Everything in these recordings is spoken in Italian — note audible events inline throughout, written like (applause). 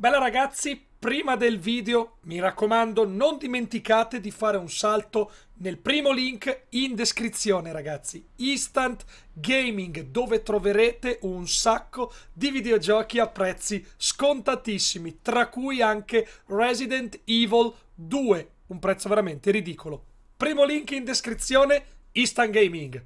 Bella ragazzi, prima del video mi raccomando non dimenticate di fare un salto nel primo link in descrizione ragazzi, Instant Gaming dove troverete un sacco di videogiochi a prezzi scontatissimi, tra cui anche Resident Evil 2, un prezzo veramente ridicolo. Primo link in descrizione, Instant Gaming.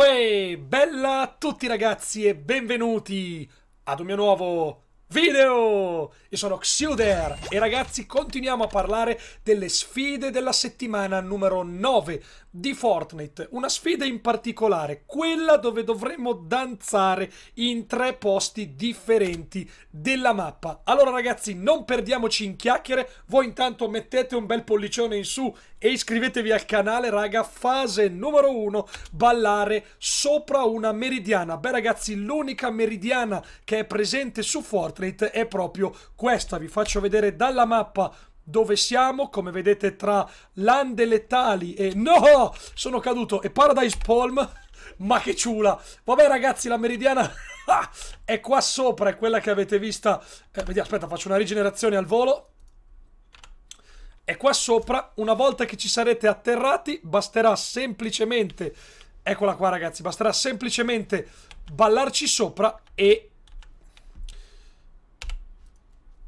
Uè, bella a tutti ragazzi e benvenuti ad un mio nuovo video! Io sono Xuder e ragazzi continuiamo a parlare delle sfide della settimana numero 9 di Fortnite, una sfida in particolare, quella dove dovremmo danzare in tre posti differenti della mappa. Allora ragazzi, non perdiamoci in chiacchiere, voi intanto mettete un bel pollicione in su e iscrivetevi al canale, raga, fase numero uno, ballare sopra una meridiana. Beh ragazzi, l'unica meridiana che è presente su Fortnite è proprio questa, vi faccio vedere dalla mappa dove siamo, come vedete tra lande letali e... No! Sono caduto! E Paradise Palm... Ma che ciula! Vabbè ragazzi, la meridiana (laughs) ah, è qua sopra, è quella che avete vista... Eh, vediamo, aspetta, faccio una rigenerazione al volo. È qua sopra, una volta che ci sarete atterrati, basterà semplicemente... Eccola qua ragazzi, basterà semplicemente ballarci sopra e...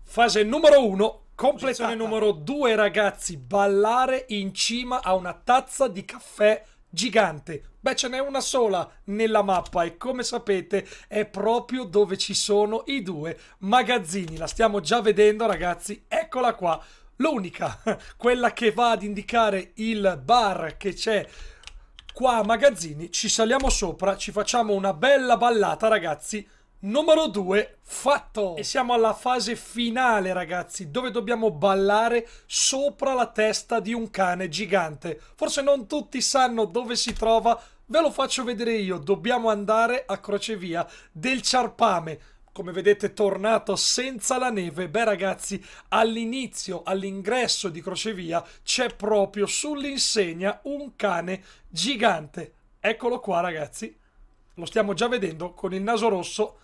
Fase numero 1, Complezione numero due, ragazzi. Ballare in cima a una tazza di caffè gigante. Beh, ce n'è una sola nella mappa e come sapete è proprio dove ci sono i due magazzini. La stiamo già vedendo, ragazzi. Eccola qua. L'unica, (laughs) quella che va ad indicare il bar che c'è qua a magazzini. Ci saliamo sopra, ci facciamo una bella ballata, ragazzi numero 2 fatto! E siamo alla fase finale ragazzi, dove dobbiamo ballare sopra la testa di un cane gigante. Forse non tutti sanno dove si trova, ve lo faccio vedere io. Dobbiamo andare a crocevia del ciarpame come vedete tornato senza la neve beh ragazzi all'inizio all'ingresso di crocevia c'è proprio sull'insegna un cane gigante eccolo qua ragazzi lo stiamo già vedendo con il naso rosso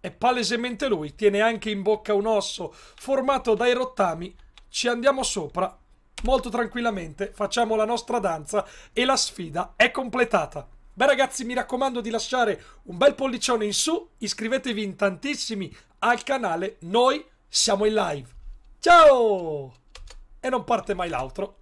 è palesemente lui, tiene anche in bocca un osso formato dai rottami. Ci andiamo sopra molto tranquillamente, facciamo la nostra danza e la sfida è completata. Beh ragazzi mi raccomando di lasciare un bel pollicione in su, iscrivetevi in tantissimi al canale, noi siamo in live. Ciao! E non parte mai l'altro.